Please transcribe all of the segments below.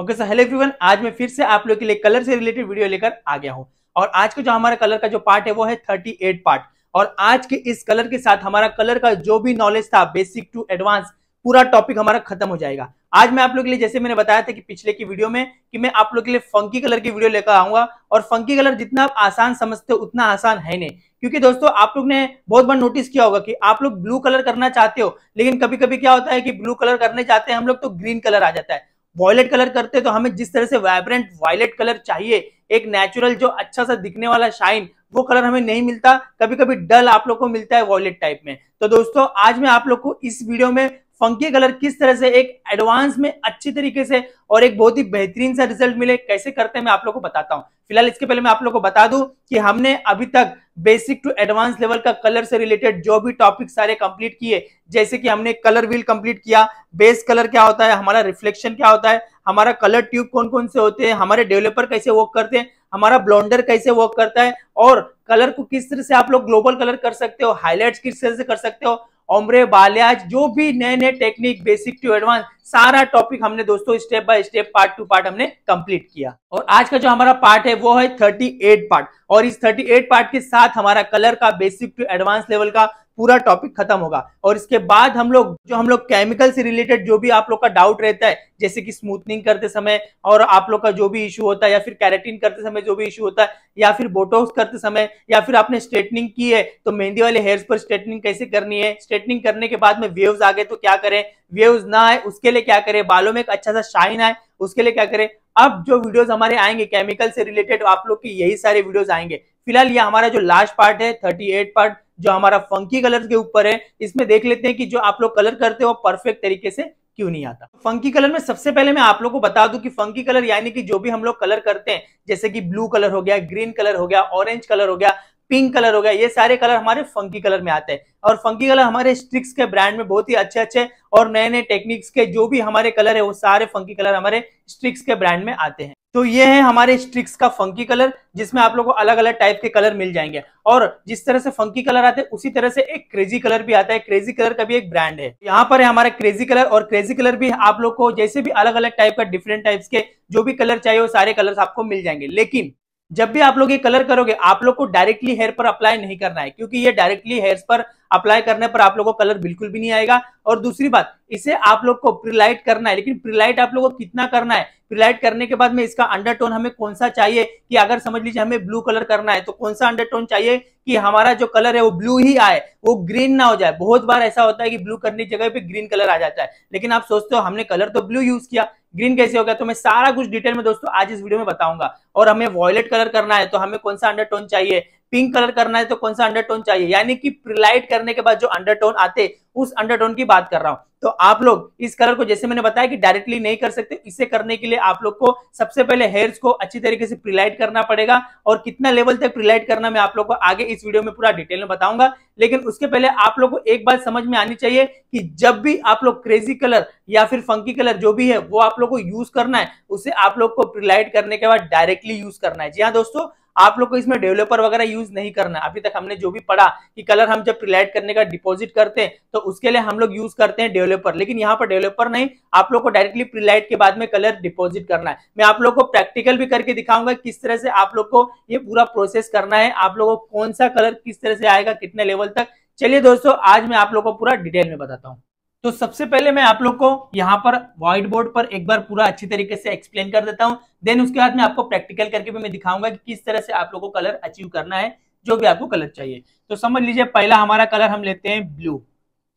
okay sir hello everyone आज मैं फिर से आप लोग के लिए कलर से रिलेटेड वीडियो लेकर आ गया हूँ और आज का जो हमारा कलर का जो पार्ट है वो है 38 पार्ट और आज के इस कलर के साथ हमारा कलर का जो भी नॉलेज था बेसिक टू एडवांस पूरा टॉपिक हमारा खत्म हो जाएगा आज मैं आप लोग के लिए जैसे मैंने बताया था कि पिछले की वीडियो में कि मैं आप लोग के लिए फंकी कलर की वीडियो लेकर आऊंगा और फंकी कलर जितना आप आसान समझते हो उतना आसान है नहीं क्योंकि दोस्तों आप लोग ने बहुत बार नोटिस किया होगा कि आप लोग ब्लू कलर करना चाहते हो लेकिन कभी कभी क्या होता है कि ब्लू कलर करने जाते हैं हम लोग तो ग्रीन कलर आ जाता है वॉयलेट कलर करते हैं तो हमें जिस तरह से वाइब्रेंट वॉयलेट कलर चाहिए एक नेचुरल जो अच्छा सा दिखने वाला शाइन वो कलर हमें नहीं मिलता कभी कभी डल आप लोग को मिलता है वॉयलेट टाइप में तो दोस्तों आज मैं आप लोग को इस वीडियो में फंकी कलर किस तरह से एक एडवांस में अच्छी तरीके से और एक बहुत ही बेहतरीन सा रिजल्ट मिले कैसे करते हैं मैं आप लोगों को बताता हूं फिलहाल इसके पहले मैं आप लोग को बता दूं कि हमने अभी तक बेसिक टू एडवांस लेवल का कलर से रिलेटेड जो भी टॉपिक सारे कंप्लीट किए जैसे कि हमने कलर व्हील कंप्लीट किया बेस कलर क्या होता है हमारा रिफ्लेक्शन क्या होता है हमारा कलर ट्यूब कौन कौन से होते हैं हमारे डेवलपर कैसे वर्क करते हैं हमारा ब्लॉन्डर कैसे वर्क करता है और कलर को किस तरह से आप लोग ग्लोबल कलर कर सकते हो हाईलाइट किस तरह से कर सकते हो ओमरे बाल्याज जो भी नए नए टेक्निक बेसिक टू एडवांस सारा टॉपिक हमने दोस्तों step by step part to part हमने कंप्लीट किया और आज का जो हमारा पार्ट है वो है 38 पार्ट और इस 38 पार्ट के साथ हमारा कलर का बेसिक टू एडवांस लेवल का पूरा टॉपिक खत्म होगा और इसके बाद हम लोग जो हम लोग केमिकल से रिलेटेड जो भी आप लोग का डाउट रहता है जैसे कि स्मूथनिंग करते समय और आप लोग का जो भी इश्यू होता है या फिर कैरेटिन करते समय जो भी इश्यू होता है या फिर बोटोक्स करते समय या फिर आपने स्ट्रेटनिंग की है तो मेहंदी वाले हेयर्स पर स्ट्रेटनिंग कैसे करनी है स्ट्रेटनिंग करने के बाद में वेव्स आ गए तो क्या करें वेव्स ना आए उसके लिए क्या करें बालों में एक अच्छा सा शाइन आए उसके लिए क्या करें अब जो वीडियोस हमारे आएंगे केमिकल से रिलेटेड आप लोग की यही सारे वीडियोस आएंगे फिलहाल ये हमारा जो लास्ट पार्ट है थर्टी एट पार्ट जो हमारा फंकी कलर के ऊपर है इसमें देख लेते हैं कि जो आप लोग कलर करते हो परफेक्ट तरीके से क्यों नहीं आता फंकी कलर में सबसे पहले मैं आप लोग को बता दूं कि फंकी कलर यानी कि जो भी हम लोग कलर करते हैं जैसे कि ब्लू कलर हो गया ग्रीन कलर हो गया ऑरेंज कलर हो गया पिंक कलर हो गया ये सारे कलर हमारे फंकी कलर में आते हैं और फंकी कलर हमारे स्ट्रिक्स के ब्रांड में बहुत ही अच्छे अच्छे और नए नए टेक्निक्स के जो भी हमारे कलर है वो सारे फंकी कलर हमारे स्ट्रिक्स के ब्रांड में आते हैं तो ये है हमारे स्ट्रिक्स का फंकी कलर जिसमें आप लोगों को अलग अलग टाइप के कलर मिल जाएंगे और जिस तरह से फंकी कलर आते हैं उसी तरह से एक क्रेजी कलर भी आता है क्रेजी कलर का भी एक ब्रांड है यहाँ पर है हमारा क्रेजी कलर और क्रेजी कलर भी आप लोग को जैसे भी अलग अलग टाइप का डिफरेंट टाइप्स के जो भी कलर चाहिए वो सारे कलर आपको मिल जाएंगे लेकिन जब भी आप लोग ये कलर करोगे आप लोग को डायरेक्टली हेयर पर अप्लाई नहीं करना है क्योंकि ये डायरेक्टली हेयर पर अप्लाई करने पर आप लोग को कलर बिल्कुल भी नहीं आएगा और दूसरी बात इसे आप लोग को प्रीलाइट करना है लेकिन प्रीलाइट आप लोग को कितना करना है रिलाइट करने के बाद में इसका अंडरटोन हमें कौन सा चाहिए कि अगर समझ लीजिए हमें ब्लू कलर करना है तो कौन सा अंडरटोन चाहिए कि हमारा जो कलर है वो ब्लू ही आए वो ग्रीन ना हो जाए बहुत बार ऐसा होता है कि ब्लू करने की जगह पे ग्रीन कलर आ जाता है लेकिन आप सोचते हो हमने कलर तो ब्लू यूज किया ग्रीन कैसे हो गया तो मैं सारा कुछ डिटेल में दोस्तों आज इस वीडियो में बताऊंगा और हमें वॉयलेट कलर करना है तो हमें कौन सा अंडरटोन चाहिए पिंक कलर करना है तो कौन सा अंडरटोन चाहिए यानी कि प्रिलाइट करने के बाद जो अंडरटोन आते उस अंडरटोन की बात कर रहा हूं तो आप लोग इस कलर को जैसे मैंने बताया कि डायरेक्टली नहीं कर सकते इसे करने के लिए आप लोग को सबसे पहले हेयर्स को अच्छी तरीके से प्रिलाइट करना पड़ेगा और कितना लेवल तक प्रिलाइट करना मैं आप लोग को आगे इस वीडियो में पूरा डिटेल में बताऊंगा लेकिन उसके पहले आप लोग को एक बात समझ में आनी चाहिए कि जब भी आप लोग क्रेजी कलर या फिर फंकी कलर जो भी है वो आप लोग को यूज करना है उसे आप लोग को प्रिलाइट करने के बाद डायरेक्टली यूज करना है जी हाँ दोस्तों आप लोग को इसमें डेवलपर वगैरह यूज नहीं करना अभी तक हमने जो भी पढ़ा कि कलर हम जब प्रिलाइट करने का डिपॉजिट करते हैं तो उसके लिए हम लोग यूज करते हैं डेवलपर लेकिन यहाँ पर डेवलपर नहीं आप लोग को डायरेक्टली प्रिलाइट के बाद में कलर डिपॉजिट करना है मैं आप लोग को प्रैक्टिकल भी करके दिखाऊंगा किस तरह से आप लोग को ये पूरा प्रोसेस करना है आप लोग को कौन सा कलर किस तरह से आएगा कितने लेवल तक चलिए दोस्तों आज मैं आप लोग को पूरा डिटेल में बताता हूँ तो सबसे पहले मैं आप लोग को यहाँ पर व्हाइट बोर्ड पर एक बार पूरा अच्छी तरीके से एक्सप्लेन कर देता हूँ देन उसके बाद में आपको प्रैक्टिकल करके भी मैं दिखाऊंगा कि किस तरह से आप लोगों को कलर अचीव करना है जो भी आपको कलर चाहिए तो समझ लीजिए पहला हमारा कलर हम लेते हैं ब्लू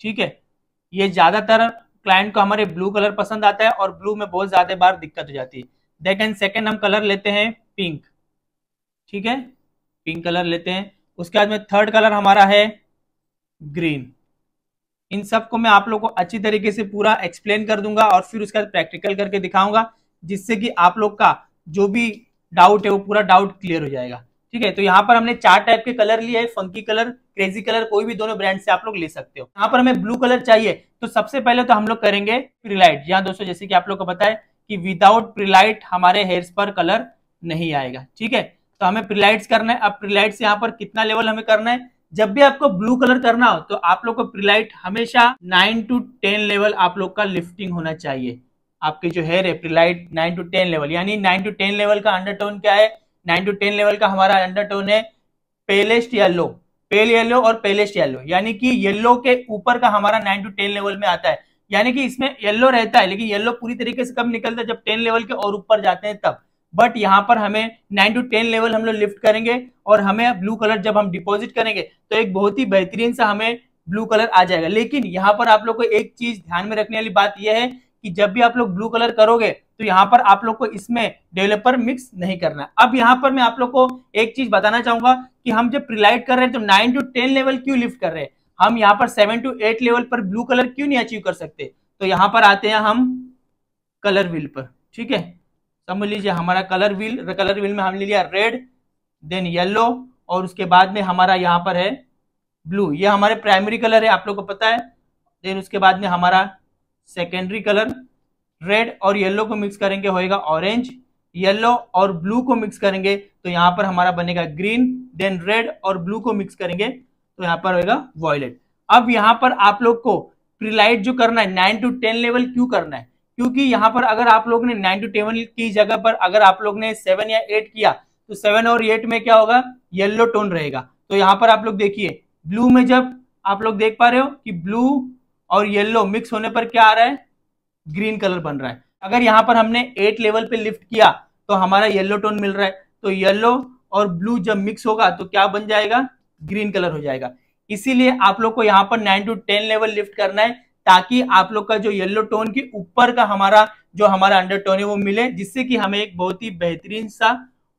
ठीक है ये ज्यादातर क्लाइंट को हमारे ब्लू कलर पसंद आता है और ब्लू में बहुत ज्यादा बार दिक्कत हो जाती है देख एंड सेकेंड हम कलर लेते हैं पिंक ठीक है पिंक कलर लेते हैं उसके बाद में थर्ड कलर हमारा है ग्रीन इन सब को मैं आप लोग को अच्छी तरीके से पूरा एक्सप्लेन कर दूंगा और फिर उसका प्रैक्टिकल करके दिखाऊंगा जिससे कि आप लोग का जो भी डाउट है वो पूरा डाउट क्लियर हो जाएगा ठीक है तो यहाँ पर हमने चार टाइप के कलर लिए है फंकी कलर क्रेजी कलर कोई भी दोनों ब्रांड से आप लोग ले सकते हो यहाँ पर हमें ब्लू कलर चाहिए तो सबसे पहले तो हम लोग करेंगे प्रीलाइट यहाँ दोस्तों जैसे कि आप लोग को बताए कि विदाउट प्रीलाइट हमारे हेयर्स पर कलर नहीं आएगा ठीक है तो हमें प्रीलाइट्स करना है अब प्रीलाइट्स यहाँ पर कितना लेवल हमें करना है जब भी आपको ब्लू कलर करना हो तो आप लोग को प्रीलाइट हमेशा नाइन टू टेन लेवल आप लोग का लिफ्टिंग होना चाहिए आपके जो हेयर है prelight nine to ten level यानी नाइन टू टेन लेवल का अंडरटोन क्या है नाइन टू टेन लेवल का हमारा अंडरटोन है पेलेस्ट येलो पेल येलो और पेलेस्ट येलो यानी कि येल्लो के ऊपर का हमारा नाइन टू टेन लेवल में आता है यानी कि इसमें येलो रहता है लेकिन येलो पूरी तरीके से कब निकलता है जब टेन लेवल के और ऊपर जाते हैं तब बट यहाँ पर हमें नाइन टू टेन लेवल हम लोग लिफ्ट करेंगे और हमें ब्लू कलर जब हम डिपॉजिट करेंगे तो एक बहुत ही बेहतरीन सा हमें ब्लू कलर आ जाएगा लेकिन यहाँ पर आप लोग को एक चीज ध्यान में रखने वाली बात यह है कि जब भी आप लोग ब्लू कलर करोगे तो यहाँ पर आप लोग को इसमें डेवलपर मिक्स नहीं करना अब यहाँ पर मैं आप लोग को एक चीज बताना चाहूंगा कि हम जब प्रिलाइट कर रहे हैं तो नाइन टू टेन लेवल क्यों लिफ्ट कर रहे हैं हम यहाँ पर सेवन टू एट लेवल पर ब्लू कलर क्यों नहीं अचीव कर सकते तो यहाँ पर आते हैं हम कलर व्हील पर ठीक है समझ लीजिए हमारा कलर व्हील कलर व्हील में हमने लिया रेड देन येलो और उसके बाद में हमारा यहाँ पर है ब्लू ये हमारे प्राइमरी कलर है आप लोग को पता है देन उसके बाद में हमारा सेकेंडरी कलर रेड और येलो को मिक्स करेंगे होएगा ऑरेंज येलो और ब्लू को मिक्स करेंगे तो यहाँ पर हमारा बनेगा ग्रीन देन रेड और ब्लू को मिक्स करेंगे तो यहाँ पर होएगा वॉयलेट अब यहाँ पर आप लोग को प्रीलाइट जो करना है नाइन टू टेन लेवल क्यों करना है क्योंकि यहाँ पर अगर आप लोग ने नाइन टू टेवन की जगह पर अगर आप लोग ने सेवन या एट किया तो सेवन और एट में क्या होगा येल्लो टोन रहेगा तो यहाँ पर आप लोग देखिए ब्लू में जब आप लोग देख पा रहे हो कि ब्लू और येल्लो मिक्स होने पर क्या आ रहा है ग्रीन कलर बन रहा है अगर यहाँ पर हमने एट लेवल पे लिफ्ट किया तो हमारा येल्लो टोन मिल रहा है तो येल्लो और ब्लू जब मिक्स होगा तो क्या बन जाएगा ग्रीन कलर हो जाएगा इसीलिए आप लोग को यहाँ पर nine to ten level lift करना है ताकि आप लोग का जो येलो टोन के ऊपर का हमारा जो हमारा अंडर टोन है वो मिले जिससे कि हमें एक बहुत ही बेहतरीन सा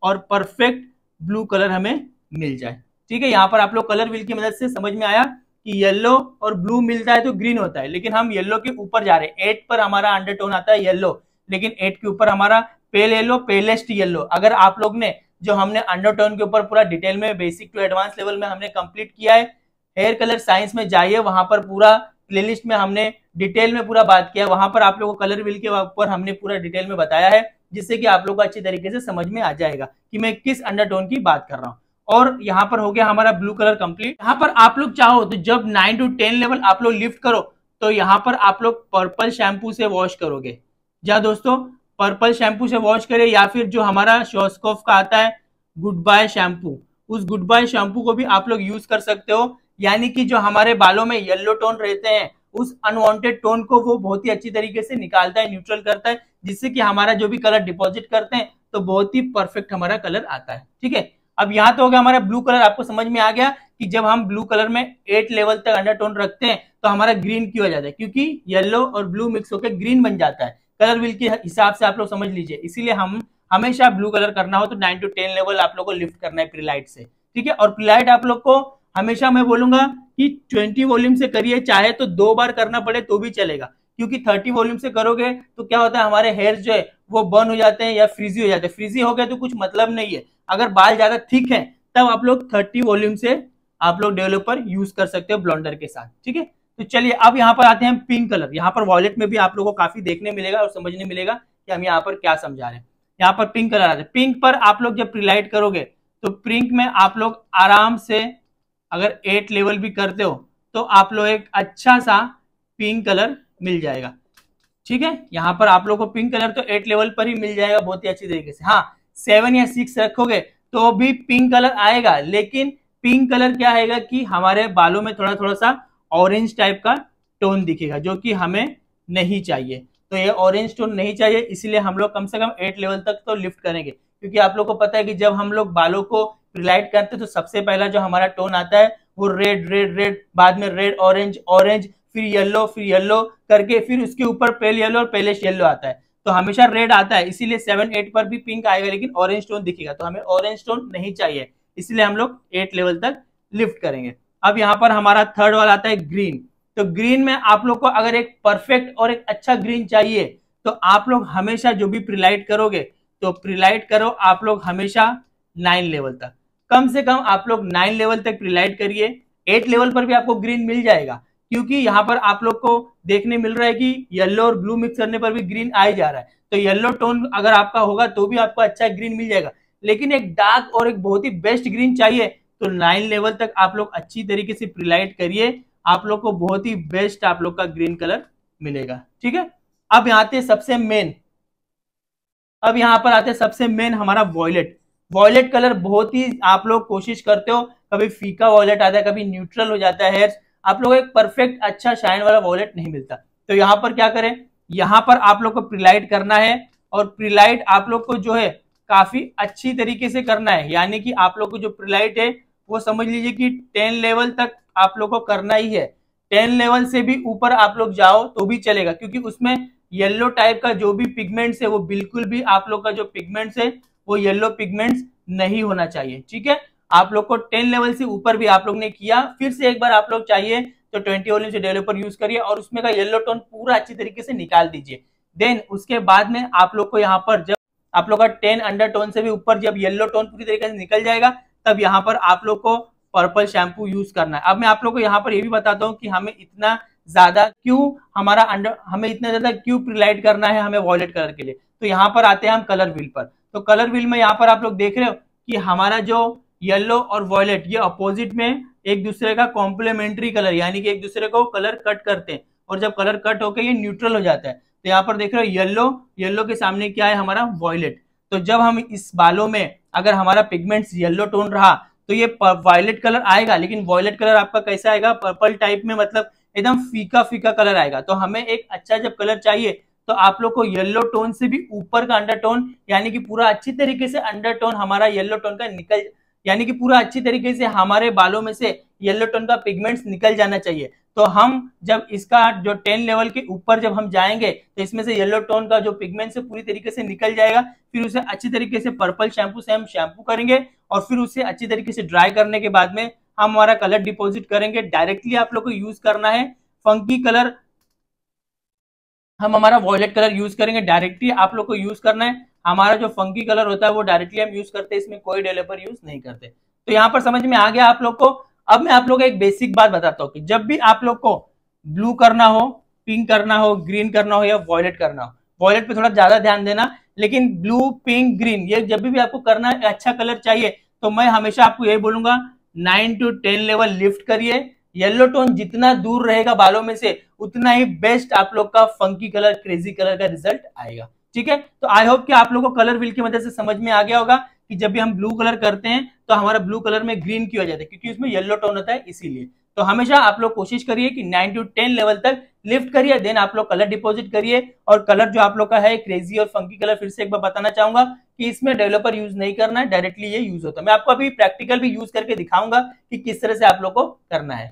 और परफेक्ट ब्लू कलर हमें मिल जाए ठीक है यहाँ पर आप लोग कलर व्हील की मदद से समझ में आया कि येलो और ब्लू मिलता है तो ग्रीन होता है लेकिन हम येलो के ऊपर जा रहे हैं एट पर हमारा अंडर टोन आता है येलो लेकिन एट के ऊपर हमारा पेल येलो पेलेस्ट येलो अगर आप लोग ने जो हमने अंडर टोन के ऊपर पूरा डिटेल में बेसिक टू एडवांस लेवल में हमने कंप्लीट किया है हेयर कलर साइंस में जाइए वहां पर पूरा प्लेलिस्ट में हमने डिटेल में पूरा बात किया वहां पर आप लोगों को कलर व्हील के ऊपर हमने पूरा डिटेल में बताया है जिससे कि आप लोग को अच्छी तरीके से समझ में आ जाएगा कि मैं किस अंडरटोन की बात कर रहा हूँ और यहाँ पर हो गया हमारा ब्लू कलर कंप्लीट यहाँ पर आप लोग चाहो तो जब नाइन टू टेन लेवल आप लोग लिफ्ट करो तो यहाँ पर आप लोग पर्पल शैम्पू से वॉश करोगे या दोस्तों पर्पल शैम्पू से वॉश करे या फिर जो हमारा शोस्कोफ का आता है गुड बाय शैम्पू उस गुड बाय शैम्पू को भी आप लोग यूज कर सकते हो यानी कि जो हमारे बालों में येलो टोन रहते हैं उस अनवांटेड टोन को वो बहुत ही अच्छी तरीके से निकालता है न्यूट्रल करता है जिससे कि हमारा जो भी कलर डिपॉजिट करते हैं तो बहुत ही परफेक्ट हमारा कलर आता है ठीक है अब यहाँ तो हो गया हमारा ब्लू कलर आपको समझ में आ गया कि जब हम ब्लू कलर में एट लेवल तक अंडर टोन रखते हैं तो हमारा ग्रीन क्यों आ जाता है क्योंकि येलो और ब्लू मिक्स होकर ग्रीन बन जाता है कलर विल के हिसाब से आप लोग समझ लीजिए इसीलिए हम हमेशा ब्लू कलर करना हो तो नाइन टू टेन लेवल आप लोग को लिफ्ट करना है प्रीलाइट से ठीक है और प्रीलाइट आप लोग को हमेशा मैं बोलूंगा कि 20 वॉल्यूम से करिए चाहे तो दो बार करना पड़े तो भी चलेगा क्योंकि 30 वॉल्यूम से करोगे तो क्या होता है हमारे हेयर जो है वो बर्न हो जाते हैं या फ्रीजी हो जाते हैं फ्रीजी हो गए तो कुछ मतलब नहीं है अगर बाल ज्यादा थिक है तब आप लोग थर्टी वॉल्यूम से आप लोग डेवलपर यूज कर सकते हो ब्लॉन्डर के साथ ठीक है तो चलिए अब यहाँ पर आते हैं पिंक कलर यहाँ पर वॉलेट में भी आप लोगों को काफी देखने मिलेगा और समझने मिलेगा कि हम यहाँ पर क्या समझा रहे हैं यहाँ पर पिंक कलर आ रहा है पिंक पर आप लोग जब प्रिलाइट करोगे तो पिंक में आप लोग आराम से अगर एट लेवल भी करते हो तो आप लोग एक अच्छा सा पिंक कलर मिल जाएगा ठीक है यहाँ पर आप लोग को पिंक कलर तो एट लेवल पर ही मिल जाएगा बहुत ही अच्छी तरीके से हाँ सेवन या सिक्स रखोगे तो भी पिंक कलर आएगा लेकिन पिंक कलर क्या आएगा कि हमारे बालों में थोड़ा थोड़ा सा ऑरेंज टाइप का टोन दिखेगा जो कि हमें नहीं चाहिए तो ये ऑरेंज टोन नहीं चाहिए इसलिए हम लोग कम से कम एट लेवल तक तो लिफ्ट करेंगे क्योंकि आप लोग को पता है कि जब हम लोग बालों को रिलाइट करते हैं तो सबसे पहला जो हमारा टोन आता है वो रेड रेड रेड बाद में रेड ऑरेंज ऑरेंज फिर येल्लो फिर येल्लो करके फिर उसके ऊपर पेल येलो और पेलेश येल्लो आता है तो हमेशा रेड आता है इसीलिए सेवन एट पर भी पिंक आएगा लेकिन ऑरेंज टोन दिखेगा तो हमें ऑरेंज टोन नहीं चाहिए इसलिए हम लोग एट लेवल तक लिफ्ट करेंगे अब यहाँ पर हमारा थर्ड वाला आता है ग्रीन तो ग्रीन में आप लोग को अगर एक परफेक्ट और एक अच्छा ग्रीन चाहिए तो आप लोग हमेशा जो भी प्रिलाइट करोगे तो प्रिलाइट करो आप लोग हमेशा नाइन लेवल तक कम से कम आप लोग नाइन लेवल तक रिलाइट करिए एट लेवल पर भी आपको ग्रीन मिल जाएगा क्योंकि यहाँ पर आप लोग को देखने मिल रहा है कि येल्लो और ब्लू मिक्स करने पर भी ग्रीन आ जा रहा है तो येल्लो टोन अगर आपका होगा तो भी आपको अच्छा ग्रीन मिल जाएगा लेकिन एक डार्क और एक बहुत ही बेस्ट ग्रीन चाहिए तो नाइन लेवल तक आप लोग अच्छी तरीके से प्रिलाइट करिए आप लोग को बहुत ही बेस्ट आप लोग का ग्रीन कलर मिलेगा ठीक है अब यहाँ आते सबसे मेन अब यहाँ पर आते सबसे मेन हमारा वॉयलेट वॉयलेट कलर बहुत ही आप लोग कोशिश करते हो कभी फीका वॉयलेट आता है कभी न्यूट्रल हो जाता है आप लोग एक परफेक्ट अच्छा शाइन वाला वॉयलेट नहीं मिलता तो यहाँ पर क्या करें यहाँ पर आप लोग को प्रीलाइट करना है और प्रीलाइट आप लोग को जो है काफी अच्छी तरीके से करना है यानी कि आप लोग को जो प्रीलाइट है वो समझ लीजिए कि टेन लेवल तक आप लोग को करना ही है टेन लेवल से भी ऊपर आप लोग जाओ तो भी चलेगा क्योंकि उसमें येलो टाइप का जो भी पिगमेंट्स है वो बिल्कुल भी आप लोग का जो पिगमेंट्स है वो येलो पिगमेंट्स नहीं होना चाहिए ठीक है आप लोग को टेन लेवल से ऊपर भी आप लोग ने किया फिर से एक बार आप लोग चाहिए तो ट्वेंटी डेवलपर यूज करिए और उसमें का येलो टोन पूरा अच्छी तरीके से निकाल दीजिए देन उसके बाद में आप लोग को यहाँ पर जब आप लोग का टेन अंडर टोन से भी ऊपर जब येलो टोन पूरी तरीके से निकल जाएगा तब यहाँ पर आप लोग को पर्पल शैम्पू यूज करना है अब मैं आप लोग को यहाँ पर यह भी बताता हूँ कि हमें इतना ज्यादा क्यों हमारा अंडर हमें इतना ज्यादा क्यों प्रिलाइट करना है हमें वॉयलेट कलर के लिए तो यहाँ पर आते हैं हम कलर व्हील पर तो कलर व्हील में यहाँ पर आप लोग देख रहे हो कि हमारा जो येलो और वॉयलेट ये अपोजिट में एक दूसरे का कॉम्प्लीमेंट्री कलर यानी कि एक दूसरे को कलर कट करते हैं और जब कलर कट होकर ये न्यूट्रल हो जाता है तो यहाँ पर देख रहे हो येल्लो येल्लो के सामने क्या है हमारा वॉयलेट तो जब हम इस बालों में अगर हमारा पिगमेंट्स येल्लो टोन रहा तो ये वॉयलेट कलर आएगा लेकिन वॉयलेट कलर आपका कैसा आएगा पर्पल टाइप में मतलब एकदम फीका फीका कलर आएगा तो हमें एक अच्छा जब कलर चाहिए तो आप लोग को येल्लो टोन से भी ऊपर का अंडरटोन यानी कि पूरा अच्छी तरीके से अंडरटोन हमारा येल्लो टोन का निकल यानी कि पूरा अच्छी तरीके से हमारे बालों में से येल्लो टोन का पिगमेंट्स निकल जाना चाहिए तो हम जब इसका जो टेन लेवल के ऊपर जब हम जाएंगे तो इसमें से येलो टोन का जो पिगमेंट से पूरी तरीके से निकल जाएगा फिर उसे अच्छी तरीके से पर्पल शैम्पू से हम शैम्पू करेंगे और फिर उसे अच्छी तरीके से ड्राई करने के बाद में हम हमारा कलर डिपॉजिट करेंगे डायरेक्टली आप लोग को यूज करना है फंकी कलर हम हमारा वॉयलेट कलर यूज करेंगे डायरेक्टली आप लोग को यूज करना है हमारा जो फंकी कलर होता है वो डायरेक्टली हम यूज करते हैं इसमें कोई डेवलपर यूज नहीं करते तो यहाँ पर समझ में आ गया आप लोग को अब मैं आप लोग एक बेसिक बात बताता हूँ कि जब भी आप लोग को ब्लू करना हो पिंक करना हो ग्रीन करना हो या वॉयलेट करना हो वॉयलेट पे थोड़ा ज्यादा ध्यान देना लेकिन ब्लू पिंक ग्रीन ये जब भी, भी आपको करना है अच्छा कलर चाहिए तो मैं हमेशा आपको यही बोलूंगा nine to ten level lift करिए येलो टोन जितना दूर रहेगा बालों में से उतना ही बेस्ट आप लोग का फंकी कलर क्रेजी कलर का रिजल्ट आएगा ठीक है तो आई होप कि आप लोग को कलर व्हील की मदद से समझ में आ गया होगा कि जब भी हम ब्लू कलर करते हैं तो हमारा ब्लू कलर में ग्रीन क्यों आ जाता है क्योंकि उसमें येलो टोन होता है इसीलिए तो हमेशा आप लोग कोशिश करिए कि नाइन टू टेन लेवल तक लिफ्ट करिए देन आप लोग कलर डिपॉजिट करिए और कलर जो आप लोग का है क्रेजी और फंकी कलर फिर से एक बार बताना चाहूंगा कि इसमें डेवलपर यूज नहीं करना है डायरेक्टली ये यूज होता है मैं आपको अभी प्रैक्टिकल भी यूज करके दिखाऊंगा कि किस तरह से आप लोग को करना है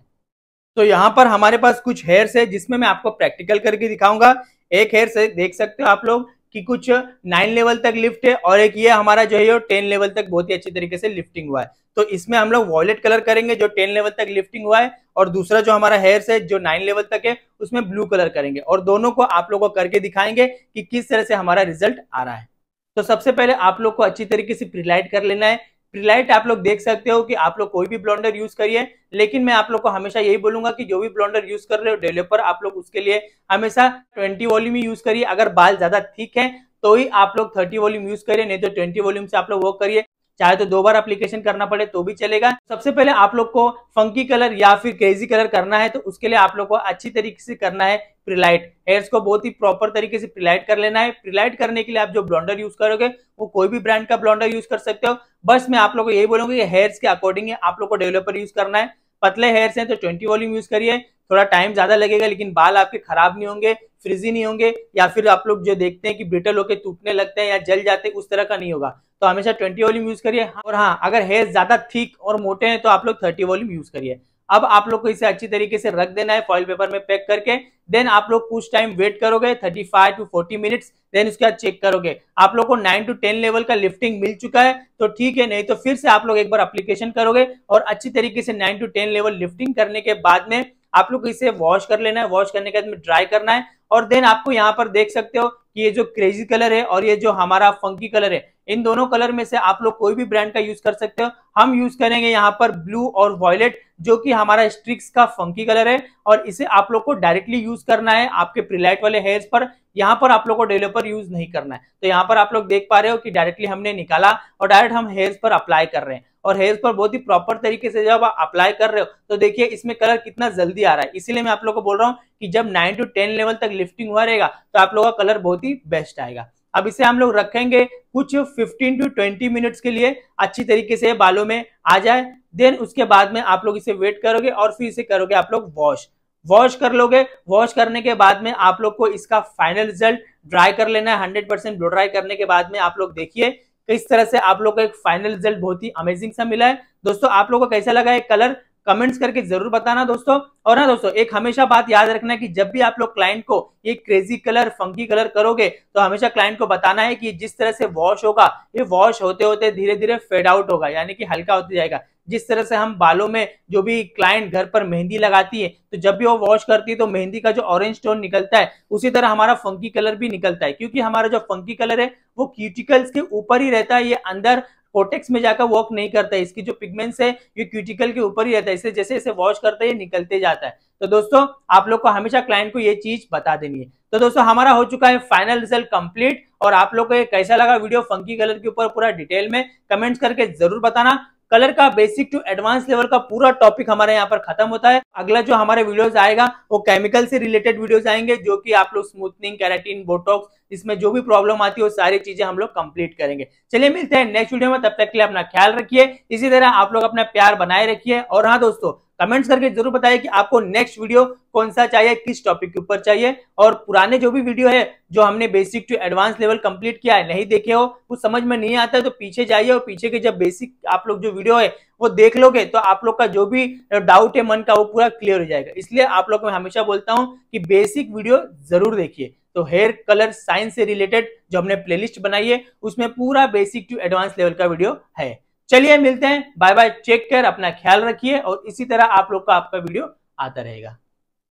तो यहाँ पर हमारे पास कुछ हेयर्स है जिसमें मैं आपको प्रैक्टिकल करके दिखाऊंगा एक हेयर से देख सकते हो आप लोग कि कुछ नाइन लेवल तक लिफ्ट है और एक ये हमारा जो है टेन लेवल तक बहुत ही अच्छी तरीके से लिफ्टिंग हुआ है तो इसमें हम लोग वॉयलेट कलर करेंगे जो टेन लेवल तक लिफ्टिंग हुआ है और दूसरा जो हमारा हेयर्स है जो नाइन लेवल तक है उसमें ब्लू कलर करेंगे और दोनों को आप लोग को करके दिखाएंगे कि किस तरह से हमारा रिजल्ट आ रहा है तो सबसे पहले आप लोग को अच्छी तरीके से प्रीलाइट कर लेना है ट्रिलाइट आप लोग देख सकते हो कि आप लोग कोई भी ब्लॉन्डर यूज करिए लेकिन मैं आप लोग को हमेशा यही बोलूंगा कि जो भी ब्लॉन्डर यूज कर रहे हो डेवलपर आप लोग उसके लिए हमेशा ट्वेंटी वॉल्यूम ही यूज करिए अगर बाल ज्यादा थिक है तो ही आप लोग थर्टी वॉल्यूम यूज करिए नहीं तो ट्वेंटी वॉल्यूम से आप लोग वर्क करिए चाहे तो दो बार अप्लीकेशन करना पड़े तो भी चलेगा सबसे पहले आप लोग को फंकी कलर या फिर क्रेजी कलर करना है तो उसके लिए आप लोग को अच्छी तरीके से करना है प्रिलाइट हेयर्स को बहुत ही प्रॉपर तरीके से प्रिलाइट कर लेना है प्रिलाइट करने के लिए आप जो ब्लॉन्डर यूज करोगे वो कोई भी ब्रांड का ब्लॉन्डर यूज कर सकते हो बस मैं आप लोग को यही बोलूंगी हेयर्स के अकॉर्डिंग आप लोग को डेवलपर यूज करना है पतले हेयर्स हैं तो ट्वेंटी वॉल्यूम यूज करिए थोड़ा टाइम ज्यादा लगेगा लेकिन बाल आपके खराब नहीं होंगे फ्रिजी नहीं होंगे या फिर आप लोग जो देखते हैं कि ब्रिटल होकर टूटने लगते हैं या जल जाते हैं उस तरह का नहीं होगा तो हमेशा ट्वेंटी वॉल्यूम यूज करिए और हाँ अगर हेयर ज्यादा थिक और मोटे हैं तो आप लोग थर्टी वॉल्यूम यूज करिए अब आप लोग को इसे अच्छी तरीके से रख देना है फॉइल पेपर में पैक करके देन आप लोग कुछ टाइम वेट करोगे 35 टू फोर्टी मिनट्स देन उसके बाद चेक करोगे आप लोग को 9 टू 10 लेवल का लिफ्टिंग मिल चुका है तो ठीक है नहीं तो फिर से आप लोग एक बार अप्लीकेशन करोगे और अच्छी तरीके से nine to ten level lifting करने के बाद में आप लोग इसे वॉश कर लेना है वॉश करने के बाद में ड्राई करना है और देन आपको यहाँ पर देख सकते हो कि ये जो क्रेजी कलर है और ये जो हमारा फंकी कलर है इन दोनों कलर में से आप लोग कोई भी ब्रांड का यूज कर सकते हो हम यूज करेंगे यहाँ पर ब्लू और वॉयलेट जो कि हमारा स्ट्रिक्स का फंकी कलर है और इसे आप लोग को डायरेक्टली यूज करना है आपके प्रिलाइट वाले हेयर्स पर यहाँ पर आप लोग को डेवलपर यूज नहीं करना है तो यहाँ पर आप लोग देख पा रहे हो कि डायरेक्टली हमने निकाला और डायरेक्ट हम हेयर्स पर अप्लाई कर रहे हैं और हेयर पर बहुत ही प्रॉपर तरीके से जब आप अप्लाई कर रहे हो तो देखिए इसमें कलर कितना जल्दी आ रहा है इसीलिए मैं आप लोगों को बोल रहा हूँ कि जब नाइन टू टेन लेवल तक लिफ्टिंग हुआ रहेगा तो आप लोगों का कलर बहुत ही बेस्ट आएगा अब इसे हम लोग रखेंगे कुछ फिफ्टीन टू ट्वेंटी मिनट्स के लिए अच्छी तरीके से बालों में आ जाए देन उसके बाद में आप लोग इसे वेट करोगे और फिर इसे करोगे आप लोग वॉश वॉश कर लोगे वॉश करने के बाद में आप लोग को इसका फाइनल रिजल्ट ड्राई कर लेना है हंड्रेड परसेंट ब्लो ड्राई करने के बाद में आप लोग देखिए इस तरह से आप लोग का एक फाइनल रिजल्ट बहुत ही अमेजिंग सा मिला है दोस्तों आप लोग को कैसा लगा है कलर कमेंट्स करके जरूर बताना दोस्तों और ना हाँ दोस्तों एक हमेशा बात याद रखना कि जब भी आप लोग क्लाइंट को ये क्रेजी कलर फंकी कलर करोगे तो हमेशा क्लाइंट को बताना है कि जिस तरह से वॉश होगा ये वॉश होते होते धीरे धीरे फेड आउट होगा यानी कि हल्का होते जाएगा जिस तरह से हम बालों में जो भी क्लाइंट घर पर मेहंदी लगाती है तो जब भी वो वॉश करती है तो मेहंदी का जो ऑरेंज टोन निकलता है उसी तरह हमारा फंकी कलर भी निकलता है क्योंकि हमारा जो फंकी कलर है वो क्यूटिकल्स के ऊपर ही रहता है ये अंदर कोटेक्स में जाकर वर्क नहीं करता है इसकी जो पिगमेंट्स है ये क्यूटिकल के ऊपर ही रहता है इससे जैसे इसे वॉश करता है ये निकलते जाता है तो दोस्तों आप लोग को हमेशा क्लाइंट को ये चीज बता देनी है तो दोस्तों हमारा हो चुका है फाइनल रिजल्ट कंप्लीट और आप लोग को ये कैसा लगा वीडियो फंकी कलर के ऊपर पूरा डिटेल में कमेंट्स करके जरूर बताना कलर का बेसिक टू एडवांस लेवल का पूरा टॉपिक हमारे यहाँ पर खत्म होता है अगला जो हमारे वीडियोस आएगा वो केमिकल से रिलेटेड वीडियोस आएंगे जो कि आप लोग स्मूथनिंग कैरेटीन बोटॉक्स इसमें जो भी प्रॉब्लम आती है वो सारी चीजें हम लोग कंप्लीट करेंगे चलिए मिलते हैं नेक्स्ट वीडियो में तब तक के लिए अपना ख्याल रखिए इसी तरह आप लोग अपना प्यार बनाए रखिए और हाँ दोस्तों कमेंट्स करके जरूर बताइए कि आपको नेक्स्ट वीडियो कौन सा चाहिए किस टॉपिक के ऊपर चाहिए और पुराने जो भी वीडियो है जो हमने basic to advance level complete किया है नहीं देखे हो कुछ समझ में नहीं आता है तो पीछे जाइए और पीछे के जब बेसिक आप लोग जो वीडियो है वो देख लोगे तो आप लोग का जो भी डाउट है मन का वो पूरा क्लियर हो जाएगा इसलिए आप लोग मैं हमेशा बोलता हूँ कि बेसिक वीडियो जरूर देखिए तो हेयर कलर साइंस से रिलेटेड जो हमने प्लेलिस्ट बनाई है उसमें पूरा बेसिक टू एडवांस लेवल का वीडियो है चलिए मिलते हैं बाय बाय चेक कर अपना ख्याल रखिए और इसी तरह आप लोग का आपका वीडियो आता रहेगा